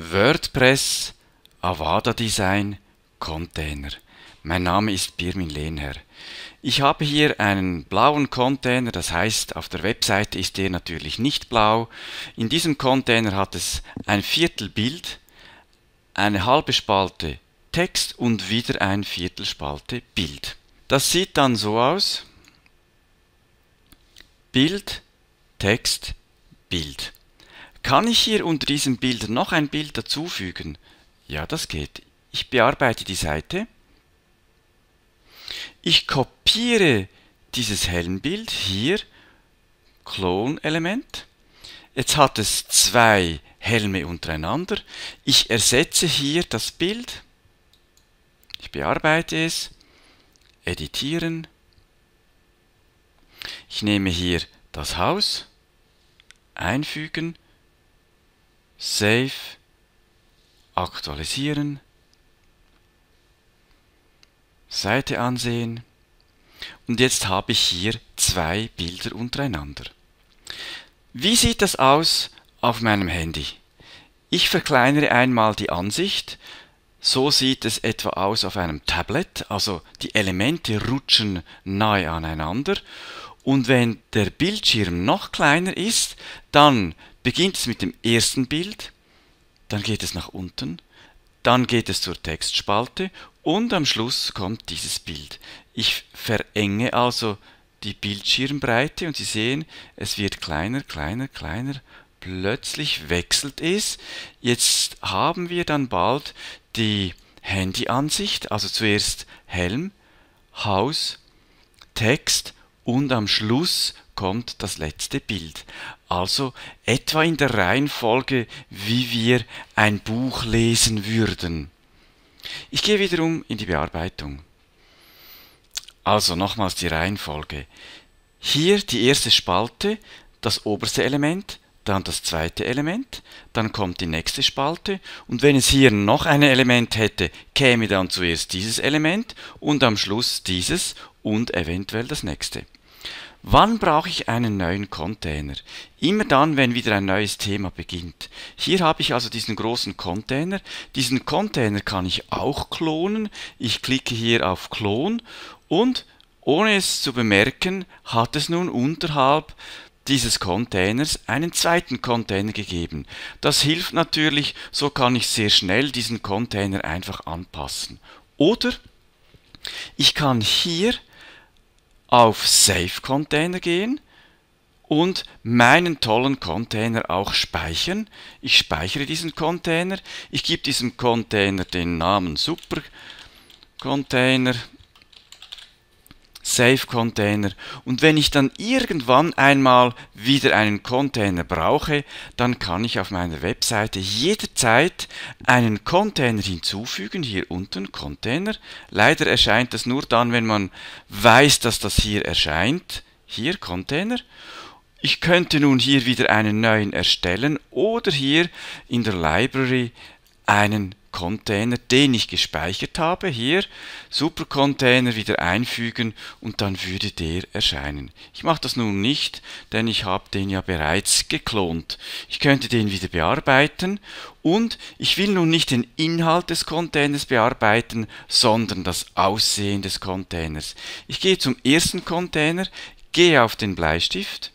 WordPress Avada Design Container. Mein Name ist Birmin Lehner. Ich habe hier einen blauen Container, das heißt auf der Webseite ist der natürlich nicht blau. In diesem Container hat es ein Viertel Bild, eine halbe Spalte Text und wieder ein Viertel Spalte Bild. Das sieht dann so aus. Bild, Text, Bild. Kann ich hier unter diesem Bild noch ein Bild dazufügen? Ja, das geht. Ich bearbeite die Seite. Ich kopiere dieses Helmbild hier, clone element Jetzt hat es zwei Helme untereinander. Ich ersetze hier das Bild. Ich bearbeite es. Editieren. Ich nehme hier das Haus. Einfügen. Save, aktualisieren, Seite ansehen und jetzt habe ich hier zwei Bilder untereinander. Wie sieht das aus auf meinem Handy? Ich verkleinere einmal die Ansicht. So sieht es etwa aus auf einem Tablet, also die Elemente rutschen nahe aneinander. Und wenn der Bildschirm noch kleiner ist, dann beginnt es mit dem ersten Bild, dann geht es nach unten, dann geht es zur Textspalte und am Schluss kommt dieses Bild. Ich verenge also die Bildschirmbreite und Sie sehen, es wird kleiner, kleiner, kleiner. Plötzlich wechselt es. Jetzt haben wir dann bald die Handyansicht, also zuerst Helm, Haus, Text und am Schluss kommt das letzte Bild. Also etwa in der Reihenfolge, wie wir ein Buch lesen würden. Ich gehe wiederum in die Bearbeitung. Also nochmals die Reihenfolge. Hier die erste Spalte, das oberste Element, dann das zweite Element, dann kommt die nächste Spalte und wenn es hier noch ein Element hätte, käme dann zuerst dieses Element und am Schluss dieses und eventuell das nächste. Wann brauche ich einen neuen Container? Immer dann, wenn wieder ein neues Thema beginnt. Hier habe ich also diesen großen Container. Diesen Container kann ich auch klonen. Ich klicke hier auf Klon und ohne es zu bemerken, hat es nun unterhalb dieses Containers einen zweiten Container gegeben. Das hilft natürlich, so kann ich sehr schnell diesen Container einfach anpassen. Oder ich kann hier auf Save Container gehen und meinen tollen Container auch speichern. Ich speichere diesen Container. Ich gebe diesem Container den Namen Super Container Safe Container. Und wenn ich dann irgendwann einmal wieder einen Container brauche, dann kann ich auf meiner Webseite jederzeit einen Container hinzufügen. Hier unten Container. Leider erscheint das nur dann, wenn man weiß, dass das hier erscheint. Hier Container. Ich könnte nun hier wieder einen neuen erstellen oder hier in der Library einen Container, den ich gespeichert habe, hier Supercontainer wieder einfügen und dann würde der erscheinen. Ich mache das nun nicht, denn ich habe den ja bereits geklont. Ich könnte den wieder bearbeiten und ich will nun nicht den Inhalt des Containers bearbeiten, sondern das Aussehen des Containers. Ich gehe zum ersten Container, gehe auf den Bleistift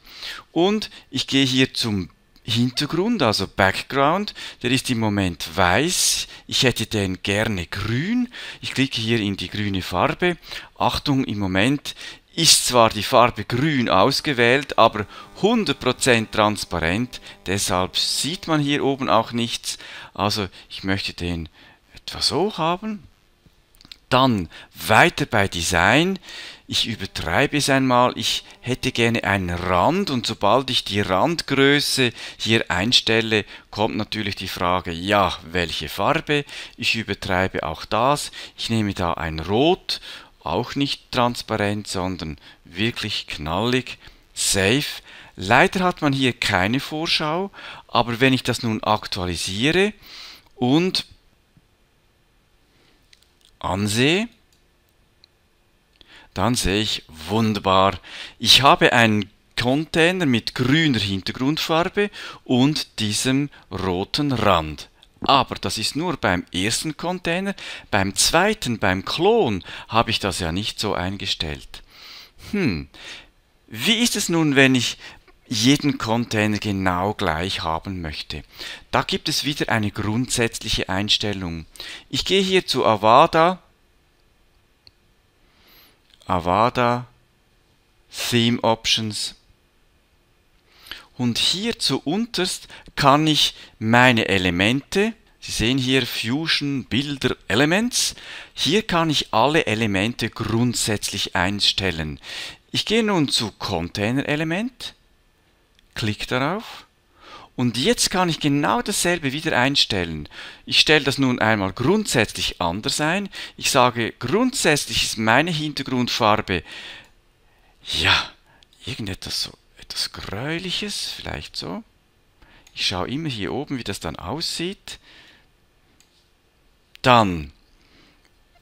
und ich gehe hier zum Hintergrund, also Background, der ist im Moment weiß. Ich hätte den gerne grün. Ich klicke hier in die grüne Farbe. Achtung, im Moment ist zwar die Farbe grün ausgewählt, aber 100% transparent. Deshalb sieht man hier oben auch nichts. Also ich möchte den etwas hoch haben. Dann weiter bei Design ich übertreibe es einmal, ich hätte gerne einen Rand und sobald ich die Randgröße hier einstelle, kommt natürlich die Frage, ja, welche Farbe? Ich übertreibe auch das, ich nehme da ein Rot, auch nicht transparent, sondern wirklich knallig, safe. Leider hat man hier keine Vorschau, aber wenn ich das nun aktualisiere und ansehe, dann sehe ich, wunderbar, ich habe einen Container mit grüner Hintergrundfarbe und diesem roten Rand. Aber das ist nur beim ersten Container, beim zweiten, beim Klon habe ich das ja nicht so eingestellt. Hm, wie ist es nun, wenn ich jeden Container genau gleich haben möchte. Da gibt es wieder eine grundsätzliche Einstellung. Ich gehe hier zu Avada Avada, Theme Options. Und hier zu unterst kann ich meine Elemente, Sie sehen hier Fusion Builder Elements, hier kann ich alle Elemente grundsätzlich einstellen. Ich gehe nun zu Container Element, klicke darauf und jetzt kann ich genau dasselbe wieder einstellen. Ich stelle das nun einmal grundsätzlich anders ein. Ich sage, grundsätzlich ist meine Hintergrundfarbe, ja, irgendetwas so, etwas Gräuliches, vielleicht so. Ich schaue immer hier oben, wie das dann aussieht. Dann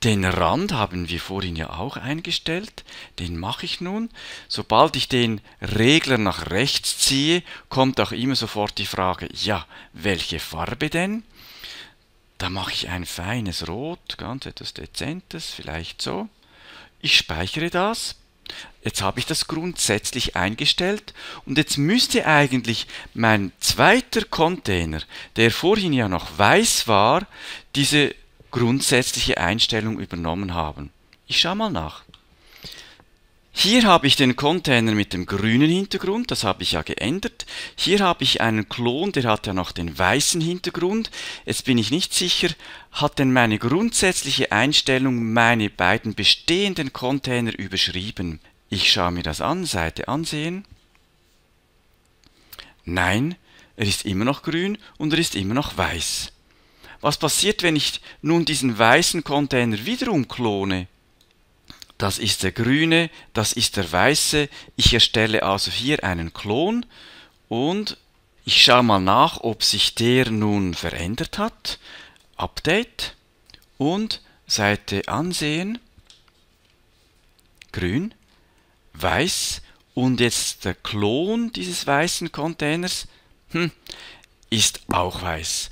den Rand haben wir vorhin ja auch eingestellt. Den mache ich nun. Sobald ich den Regler nach rechts ziehe, kommt auch immer sofort die Frage, ja, welche Farbe denn? Da mache ich ein feines Rot, ganz etwas Dezentes, vielleicht so. Ich speichere das. Jetzt habe ich das grundsätzlich eingestellt und jetzt müsste eigentlich mein zweiter Container, der vorhin ja noch weiß war, diese grundsätzliche Einstellung übernommen haben. Ich schaue mal nach. Hier habe ich den Container mit dem grünen Hintergrund, das habe ich ja geändert. Hier habe ich einen Klon, der hat ja noch den weißen Hintergrund. Jetzt bin ich nicht sicher, hat denn meine grundsätzliche Einstellung meine beiden bestehenden Container überschrieben? Ich schaue mir das an, Seite ansehen. Nein, er ist immer noch grün und er ist immer noch weiß was passiert, wenn ich nun diesen weißen Container wiederum klone? Das ist der grüne, das ist der weiße. Ich erstelle also hier einen Klon und ich schaue mal nach, ob sich der nun verändert hat. Update und Seite ansehen. Grün, weiß und jetzt der Klon dieses weißen Containers hm, ist auch weiß.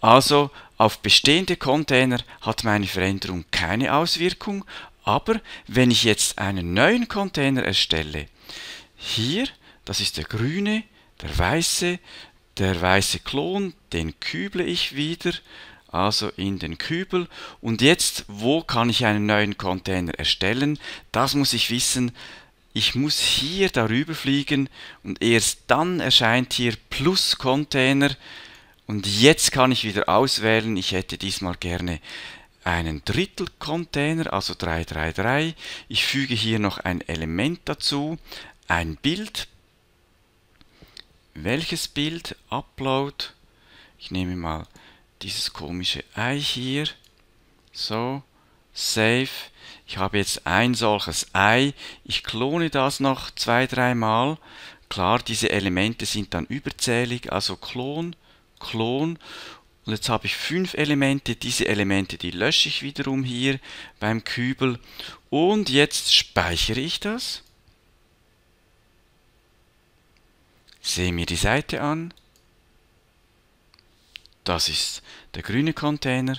Also auf bestehende Container hat meine Veränderung keine Auswirkung, aber wenn ich jetzt einen neuen Container erstelle, hier, das ist der grüne, der weiße, der weiße Klon, den küble ich wieder, also in den Kübel. Und jetzt, wo kann ich einen neuen Container erstellen? Das muss ich wissen. Ich muss hier darüber fliegen und erst dann erscheint hier Plus Container. Und jetzt kann ich wieder auswählen, ich hätte diesmal gerne einen Drittel-Container, also 333. Ich füge hier noch ein Element dazu, ein Bild. Welches Bild? Upload. Ich nehme mal dieses komische Ei hier. So, Save. Ich habe jetzt ein solches Ei. Ich klone das noch zwei, dreimal. Klar, diese Elemente sind dann überzählig, also Klon. Klon. Und jetzt habe ich fünf Elemente. Diese Elemente, die lösche ich wiederum hier beim Kübel. Und jetzt speichere ich das. Sehe mir die Seite an. Das ist der grüne Container,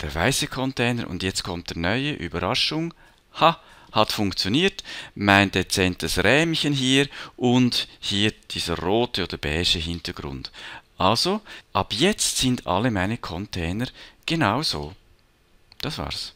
der weiße Container und jetzt kommt der neue, Überraschung. Ha, hat funktioniert. Mein dezentes Rähmchen hier und hier dieser rote oder beige Hintergrund. Also, ab jetzt sind alle meine Container genauso. Das war's.